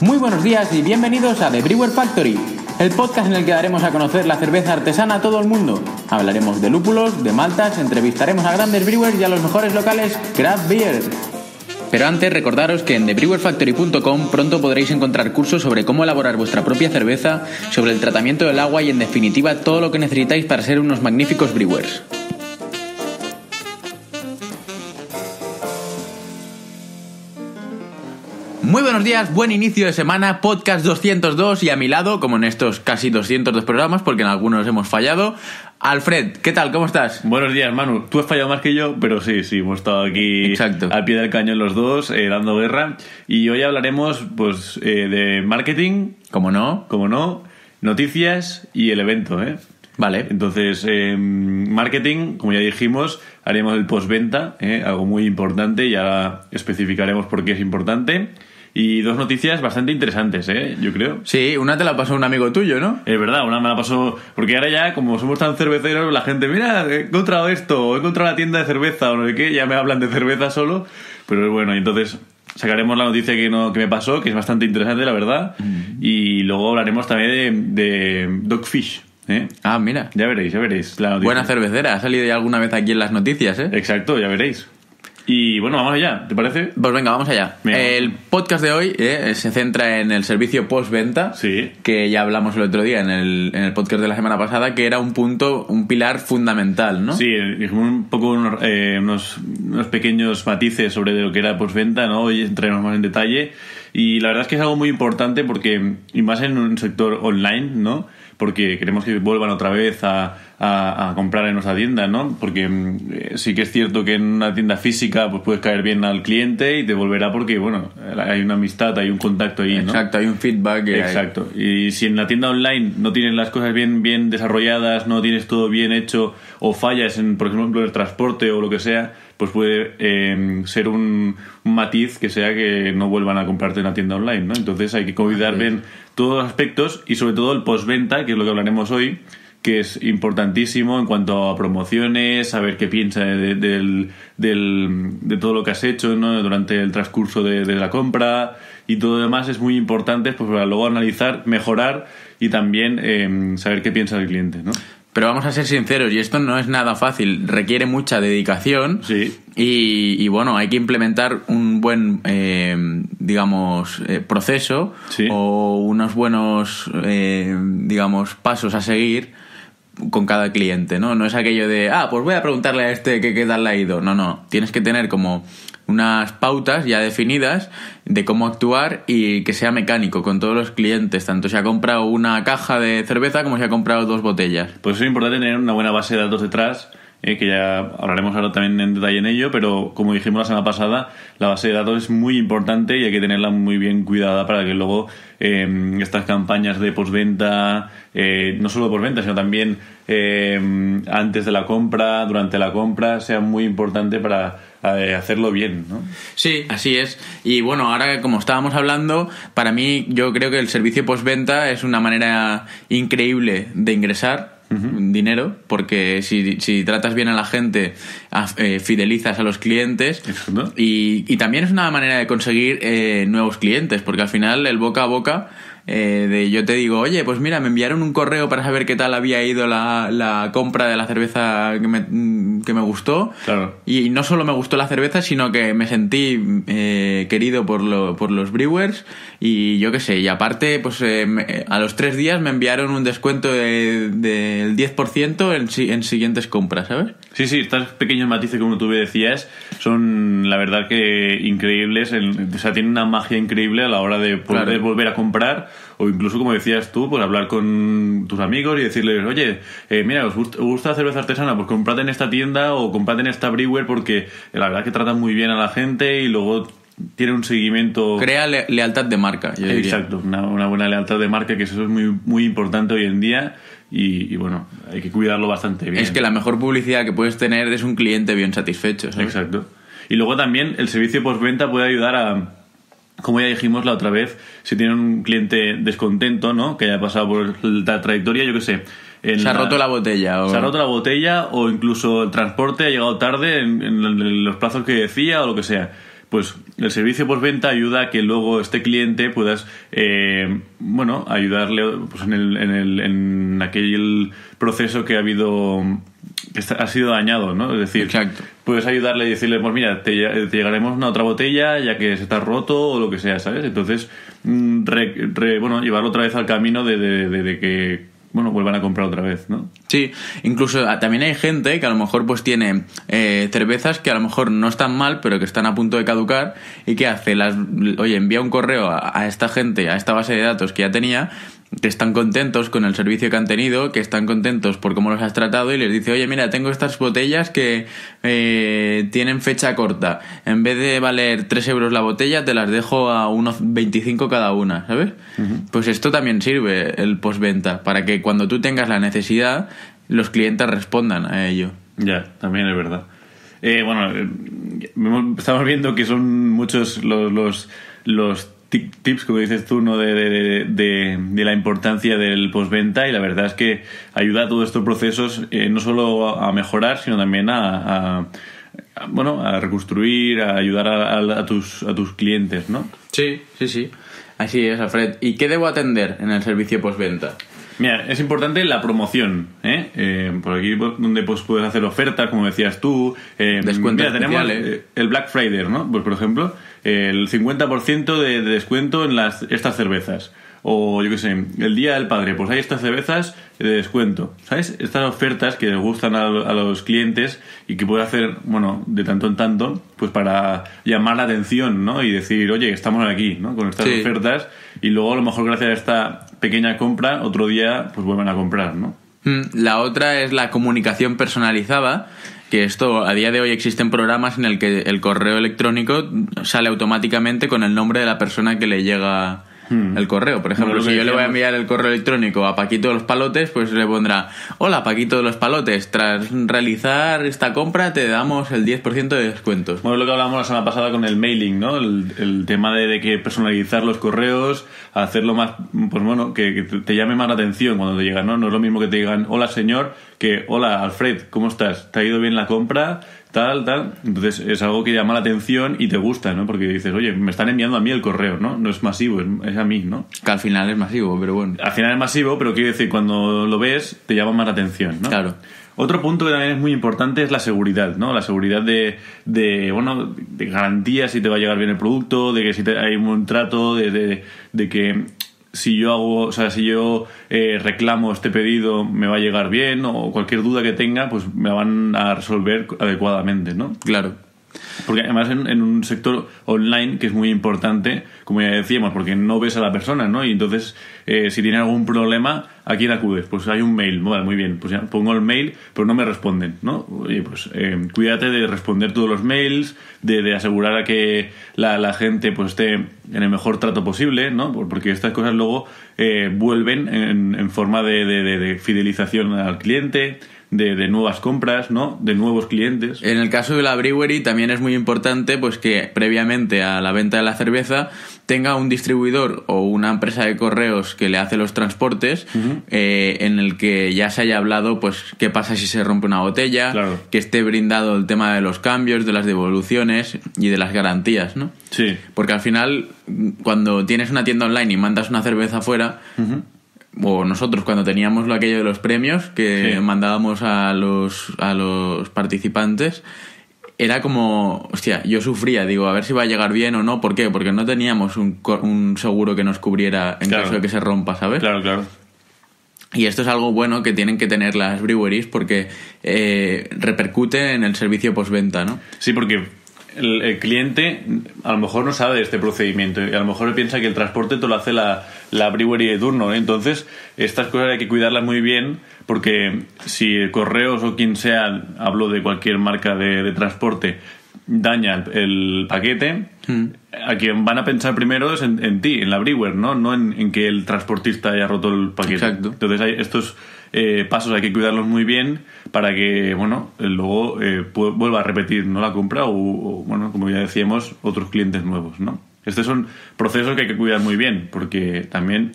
Muy buenos días y bienvenidos a The Brewer Factory, el podcast en el que daremos a conocer la cerveza artesana a todo el mundo. Hablaremos de lúpulos, de maltas, entrevistaremos a grandes brewers y a los mejores locales craft beer. Pero antes recordaros que en thebrewerfactory.com pronto podréis encontrar cursos sobre cómo elaborar vuestra propia cerveza, sobre el tratamiento del agua y en definitiva todo lo que necesitáis para ser unos magníficos brewers. Muy buenos días, buen inicio de semana, podcast 202 y a mi lado, como en estos casi 202 programas, porque en algunos hemos fallado, Alfred, ¿qué tal? ¿Cómo estás? Buenos días, Manu. Tú has fallado más que yo, pero sí, sí, hemos estado aquí al pie del cañón los dos, eh, dando guerra. Y hoy hablaremos pues, eh, de marketing. Como no. Como no. Noticias y el evento, ¿eh? Vale. Entonces, em, marketing, como ya dijimos, haremos el postventa, eh, algo muy importante, ya especificaremos por qué es importante. Y dos noticias bastante interesantes, ¿eh? Yo creo. Sí, una te la pasó un amigo tuyo, ¿no? Es verdad, una me la pasó. Porque ahora ya, como somos tan cerveceros, la gente, mira, he encontrado esto, he encontrado la tienda de cerveza o no sé qué, ya me hablan de cerveza solo. Pero bueno, entonces sacaremos la noticia que, no, que me pasó, que es bastante interesante, la verdad. Y luego hablaremos también de, Dogfish. ¿Eh? Ah, mira. Ya veréis, ya veréis. La Buena cervecera, ha salido ya alguna vez aquí en las noticias, ¿eh? Exacto, ya veréis. Y bueno, vamos allá, ¿te parece? Pues venga, vamos allá. El podcast de hoy eh, se centra en el servicio postventa, sí. que ya hablamos el otro día en el, podcast de la semana pasada, que era un punto, un pilar fundamental, ¿no? Sí, eh, un poco eh, unos, unos, pequeños matices sobre lo que era postventa, ¿no? Hoy entraremos más en detalle. Y la verdad es que es algo muy importante porque, y más en un sector online, ¿no? Porque queremos que vuelvan otra vez a a, comprar en nuestra tienda, ¿no? Porque mm, eh, sí que es cierto que en una tienda física pues puedes caer bien al cliente y te volverá porque, bueno, hay una amistad, hay un contacto ahí, ¿no? Exacto, hay un feedback. Exacto. Y si en la tienda online no tienes las cosas bien, bien desarrolladas, no tienes todo bien hecho o fallas en, por ejemplo, el transporte o lo que sea, pues puede em, ser un, un, matiz que sea que no vuelvan a comprarte en la tienda online, ¿no? Entonces hay que cuidar bien todos los aspectos y sobre todo el postventa, que es lo que hablaremos hoy, que es importantísimo en cuanto a promociones, saber qué piensa de, de, todo lo que has hecho ¿no? durante el transcurso de, la compra y todo lo demás es muy importante pues, para luego analizar, mejorar y también em, saber qué piensa el cliente. ¿no? Pero vamos a ser sinceros, y esto no es nada fácil, requiere mucha dedicación. Sí. Y, bueno, hay que implementar un buen, em, digamos, eh, proceso o unos buenos, em, digamos, pasos a seguir con cada cliente, ¿no? No es aquello de, ah, pues voy a preguntarle a este que qué tal le ha ido. No, no, tienes que tener como unas pautas ya definidas de cómo actuar y que sea mecánico con todos los clientes, tanto si ha comprado una caja de cerveza como si ha comprado dos botellas. Pues es importante tener una buena base de datos detrás eh, que ya hablaremos ahora también en detalle en ello, pero como dijimos la semana pasada, la base de datos es muy importante y hay que tenerla muy bien cuidada para que luego em, estas campañas de postventa, eh, no solo postventa, sino también em, antes de la compra, durante la compra, sea muy importante para eh, hacerlo bien, Sí, así es. Y bueno, ahora como estábamos hablando, para mí yo creo que el servicio postventa es una manera increíble de ingresar dinero, porque si, si, tratas bien a la gente, eh, fidelizas a los clientes y, y, también es una manera de conseguir eh, nuevos clientes, porque al final el boca a boca eh, de yo te digo, oye, pues mira, me enviaron un correo para saber qué tal había ido la, compra de la cerveza que me, mm, gustó. Y no solo me gustó la cerveza, sino que me sentí eh, querido por, los brewers y yo qué sé. Y aparte, pues eh, a los tres días me enviaron un descuento del 10% en, siguientes compras, ¿sabes? Sí, sí, estos pequeños matices, como tú decías, son la verdad que increíbles. o sea, tienen una magia increíble a la hora de volver a comprar o incluso como decías tú, pues hablar con tus amigos y decirles, oye, eh, mira, ¿os gusta cerveza artesana? Pues comprad en esta tienda o comprad en esta brewer porque eh, la verdad que tratan muy bien a la gente y luego tiene un seguimiento. Crea lealtad de marca. Exacto, Una, buena lealtad de marca, que eso es muy, muy importante hoy en día. Y, bueno, hay que cuidarlo bastante bien. Es que la mejor publicidad que puedes tener es un cliente bien satisfecho. Exacto. Y luego también el servicio postventa puede ayudar a, como ya dijimos la otra vez, si tiene un cliente descontento, ¿no? Que haya pasado por la trayectoria, yo qué sé. se ha roto la botella. O... Se ha roto la botella o incluso el transporte ha llegado tarde en, los plazos que decía o lo que sea. Pues el servicio postventa ayuda a que luego este cliente puedas, eh, bueno, ayudarle pues, en, el, en, el, en aquel proceso que ha habido que ha sido dañado, ¿no? Es decir, puedes ayudarle y decirle, pues mira, te, llegaremos una otra botella ya que se está roto o lo que sea, ¿sabes? Entonces, mm, bueno, llevarlo otra vez al camino de, que bueno, vuelvan a comprar otra vez, ¿no? Sí, incluso ah, también hay gente que a lo mejor pues tiene eh, cervezas que a lo mejor no están mal, pero que están a punto de caducar y que hace las, oye, envía un correo a, esta gente, a esta base de datos que ya tenía que están contentos con el servicio que han tenido, que están contentos por cómo los has tratado y les dice, oye, mira, tengo estas botellas que eh, tienen fecha corta. En vez de valer 3 euros la botella, te las dejo a unos 25 cada una, ¿sabes? Pues esto también sirve el postventa, para que cuando tú tengas la necesidad, los clientes respondan a ello. Ya, también es verdad. Eh, bueno, eh, estamos viendo que son muchos los, los, los tips, como dices tú, de, de, la importancia del postventa y la verdad es que ayuda a todos estos procesos eh, no solo a mejorar, sino también a, a, bueno, a reconstruir, a ayudar a, a, tus, a tus clientes, ¿no? Sí, sí, sí. Así es, Alfred. ¿Y qué debo atender en el servicio postventa? Mira, es importante la promoción, ¿eh? eh por aquí pues, donde pues, puedes hacer ofertas, como decías tú. Eh, mira, tenemos eh, el Black Friday, ¿no? Pues por ejemplo, el 50% de, de descuento en las, estas cervezas o yo qué sé, el Día del Padre, pues hay estas cervezas de descuento, ¿sabes? Estas ofertas que les gustan a, los clientes y que puede hacer, bueno, de tanto en tanto, pues para llamar la atención, ¿no? Y decir, oye, estamos aquí, ¿no? Con estas ofertas y luego a lo mejor gracias a esta pequeña compra, otro día pues vuelven a comprar, ¿no? Mm, la otra es la comunicación personalizada, que esto a día de hoy existen programas en el que el correo electrónico sale automáticamente con el nombre de la persona que le llega Hmm. El correo, por ejemplo, si yo le voy a enviar el correo electrónico a Paquito de los Palotes, pues le pondrá, hola Paquito de los Palotes, tras realizar esta compra te damos el 10% de descuentos Bueno, lo que hablábamos la semana pasada con el mailing, ¿no? El, tema de, que personalizar los correos, hacerlo más, pues bueno, que, que te llame más la atención cuando te llegan, ¿no? No es lo mismo que te digan, hola señor, que hola Alfred, ¿cómo estás? ¿Te ha ido bien la compra? tal, tal. Entonces es algo que llama la atención y te gusta, ¿no? Porque dices, oye, me están enviando a mí el correo, ¿no? No es masivo, es a mí, ¿no? Que al final es masivo, pero bueno. Al final es masivo, pero quiero decir, cuando lo ves, te llama más la atención, ¿no? Claro. Otro punto que también es muy importante es la seguridad, ¿no? La seguridad de, de bueno, de garantía si te va a llegar bien el producto, de que si te, hay un trato, de, de que si yo hago, o sea, si yo eh, reclamo este pedido, me va a llegar bien o cualquier duda que tenga, pues me van a resolver adecuadamente, ¿no? Claro. Porque además en, un sector online que es muy importante, como ya decíamos, porque no ves a la persona, ¿no? Y entonces, eh, si tiene algún problema, ¿a quién acudes? Pues hay un mail, muy bien, pues ya pongo el mail, pero no me responden, ¿no? Oye, pues eh, cuídate de responder todos los mails, de, asegurar a que la, gente pues esté en el mejor trato posible, ¿no? Porque estas cosas luego eh, vuelven en, forma de fidelización al cliente, de, nuevas compras, ¿no? De nuevos clientes. En el caso de la brewery también es muy importante pues que previamente a la venta de la cerveza tenga un distribuidor o una empresa de correos que le hace los transportes eh, en el que ya se haya hablado pues qué pasa si se rompe una botella, que esté brindado el tema de los cambios, de las devoluciones y de las garantías, ¿no? Sí. Porque al final cuando tienes una tienda online y mandas una cerveza fuera, o nosotros cuando teníamos lo aquello de los premios que mandábamos a los, a los participantes, era como, hostia, yo sufría, digo, a ver si va a llegar bien o no, ¿por qué? Porque no teníamos un, un seguro que nos cubriera en caso de que se rompa, ¿sabes? Claro, claro. Y esto es algo bueno que tienen que tener las breweries porque eh, repercute en el servicio postventa, ¿no? Sí, porque el, cliente a lo mejor no sabe de este procedimiento y a lo mejor piensa que el transporte te lo hace la, la brewery de turno. Entonces, estas cosas hay que cuidarlas muy bien porque si correos o quien sea, hablo de cualquier marca de, transporte, daña el, paquete, hmm. a quien van a pensar primero es en, ti, en la brewer, ¿no? No en, que el transportista haya roto el paquete. Exacto. Entonces, hay, esto es eh, pasos hay que cuidarlos muy bien para que, bueno, eh, luego eh, vuelva a repetir ¿no? la compra o, bueno, como ya decíamos, otros clientes nuevos, ¿no? Estos son procesos que hay que cuidar muy bien porque también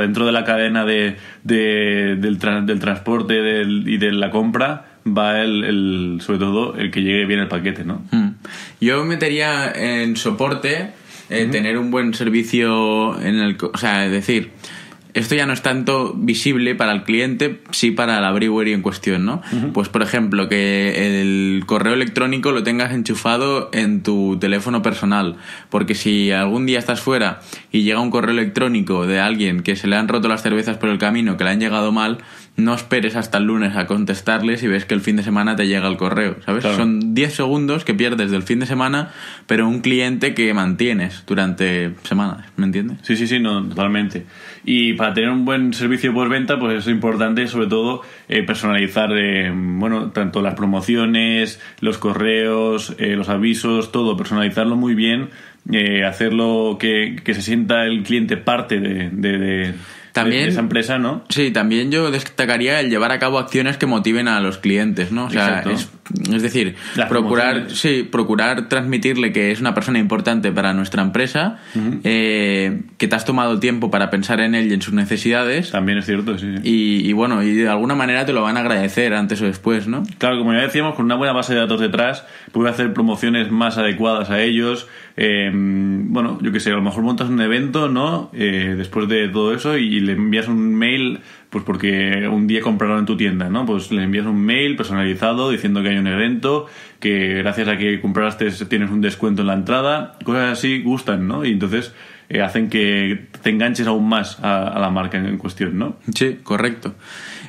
dentro de la cadena de, del, del, transporte del, y de la compra va el, sobre todo el que llegue bien el paquete, ¿no? Hmm. Yo metería en soporte tener un buen servicio en el, o sea, es decir, esto ya no es tanto visible para el cliente, sí para la brewery en cuestión, ¿no? Pues por ejemplo, que el correo electrónico lo tengas enchufado en tu teléfono personal, porque si algún día estás fuera y llega un correo electrónico de alguien que se le han roto las cervezas por el camino, que le han llegado mal, no esperes hasta el lunes a contestarles y ves que el fin de semana te llega el correo, ¿sabes? Son 10 segundos que pierdes del fin de semana, pero un cliente que mantienes durante semanas, ¿me entiendes? Sí, sí, sí, no, totalmente. Y para tener un buen servicio postventa, pues es importante, sobre todo, eh, personalizar, eh, bueno, tanto las promociones, los correos, eh, los avisos, todo, personalizarlo muy bien eh, hacerlo que, que, se sienta el cliente parte de, esa empresa, ¿no? Sí, también yo destacaría el llevar a cabo acciones que motiven a los clientes, ¿no? O sea, es, es decir, procurar, sí, procurar transmitirle que es una persona importante para nuestra empresa, eh, que te has tomado tiempo para pensar en él y en sus necesidades. También es cierto, sí. Y, bueno, y de alguna manera te lo van a agradecer antes o después, ¿no? Claro, como ya decíamos, con una buena base de datos detrás, puedo hacer promociones más adecuadas a ellos. Eh, bueno, yo qué sé, a lo mejor montas un evento, ¿no? Eh, después de todo eso y le envías un mail pues porque un día compraron en tu tienda, ¿no? Pues le envías un mail personalizado diciendo que hay un evento, que gracias a que compraste tienes un descuento en la entrada, cosas así gustan, ¿no? Y entonces eh, hacen que te enganches aún más a, la marca en, cuestión, ¿no? Sí, correcto.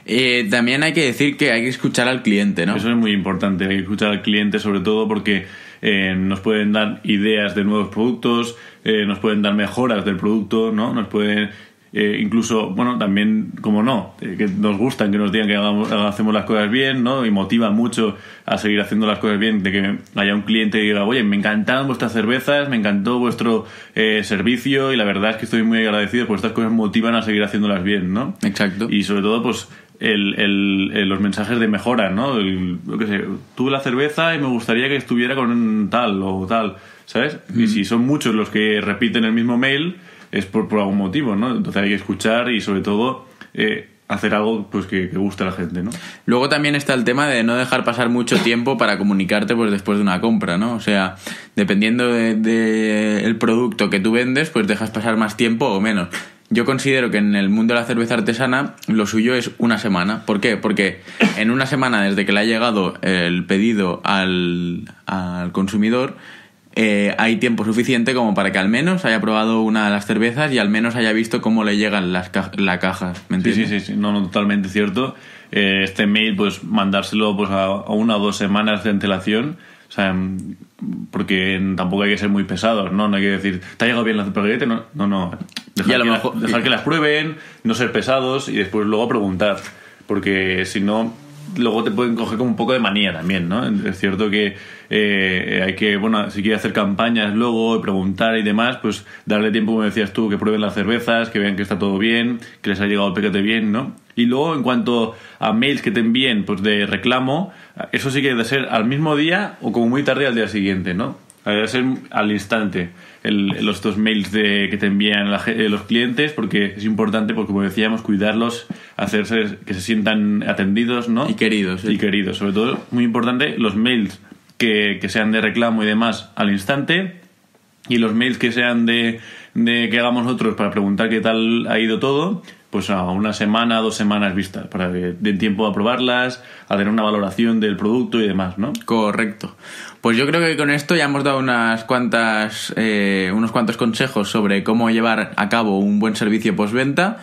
Eh, también hay que decir que hay que escuchar al cliente, ¿no? Eso es muy importante, hay que escuchar al cliente sobre todo porque eh, nos pueden dar ideas de nuevos productos, nos pueden dar mejoras del producto, ¿no? Nos pueden eh, incluso, bueno, también, como no, eh, que nos gustan que nos digan que hacemos las cosas bien, ¿no? Y motiva mucho a seguir haciendo las cosas bien, de que haya un cliente que diga, oye, me encantaron vuestras cervezas, me encantó vuestro eh, servicio y la verdad es que estoy muy agradecido, porque estas cosas motivan a seguir haciéndolas bien, ¿no? Exacto. Y sobre todo, pues, los mensajes de mejora, ¿no? lo que sé, tuve la cerveza y me gustaría que estuviera con tal o tal, ¿sabes? Y mm. si son muchos los que repiten el mismo mail, es por, algún motivo, ¿no? Entonces hay que escuchar y sobre todo... Eh, hacer algo pues que, guste a la gente, ¿no? Luego también está el tema de no dejar pasar mucho tiempo para comunicarte pues después de una compra, ¿no? O sea, dependiendo del de, el producto que tú vendes, pues dejas pasar más tiempo o menos. Yo considero que en el mundo de la cerveza artesana lo suyo es una semana. ¿Por qué? Porque en una semana desde que le ha llegado el pedido al, al consumidor, eh, hay tiempo suficiente como para que al menos haya probado una de las cervezas y al menos haya visto cómo le llegan las la caja. ¿Me entiendes? Sí, sí, sí, no, no totalmente cierto. Eh, este mail, pues mandárselo pues, a, una o dos semanas de antelación. O sea, porque tampoco hay que ser muy pesados, ¿no? No hay que decir, ¿te ha llegado bien la paquete? No, no. no. Dejar, dejar que las prueben, no ser pesados y después luego preguntar. Porque si no, luego te pueden coger como un poco de manía también, ¿no? Es cierto que eh, hay que, bueno, si quieres hacer campañas luego, y preguntar y demás, pues darle tiempo, como decías tú, que prueben las cervezas, que vean que está todo bien, que les ha llegado el paquete bien, ¿no? Y luego, en cuanto a mails que te envíen pues, de reclamo, eso sí que debe ser al mismo día o como muy tarde al día siguiente, ¿no? Debe ser al instante los dos mails que te envían eh, los clientes, porque es importante, porque como decíamos, cuidarlos, hacerse que se sientan atendidos, ¿no? Y queridos. Y queridos. Sobre todo, muy importante, los mails que, sean de reclamo y demás al instante, y los mails que sean de, de que hagamos nosotros para preguntar qué tal ha ido todo, pues a una semana, dos semanas vistas, para que den tiempo a probarlas, a tener una valoración del producto y demás, ¿no? Correcto. Pues yo creo que con esto ya hemos dado unas cuantas, eh, unos cuantos consejos sobre cómo llevar a cabo un buen servicio postventa,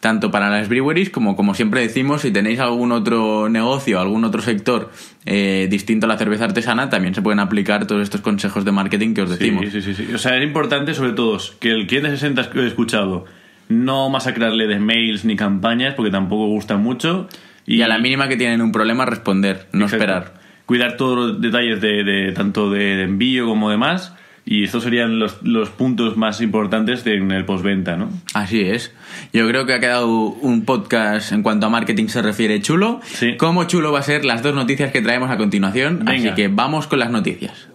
tanto para las breweries como, como siempre decimos, si tenéis algún otro negocio, algún otro sector eh, distinto a la cerveza artesana, también se pueden aplicar todos estos consejos de marketing que os decimos. Sí, sí, sí. O sea, es importante sobre todo que el cliente que he escuchado no masacrarle de mails ni campañas porque tampoco gusta mucho. Y, a la mínima que tienen un problema responder, no esperar. Cuidar todos los detalles de, tanto de, envío como demás. Y estos serían los, puntos más importantes en el postventa, ¿no? Así es. Yo creo que ha quedado un podcast en cuanto a marketing se refiere chulo. Cómo chulo va a ser las dos noticias que traemos a continuación. Así que vamos con las noticias.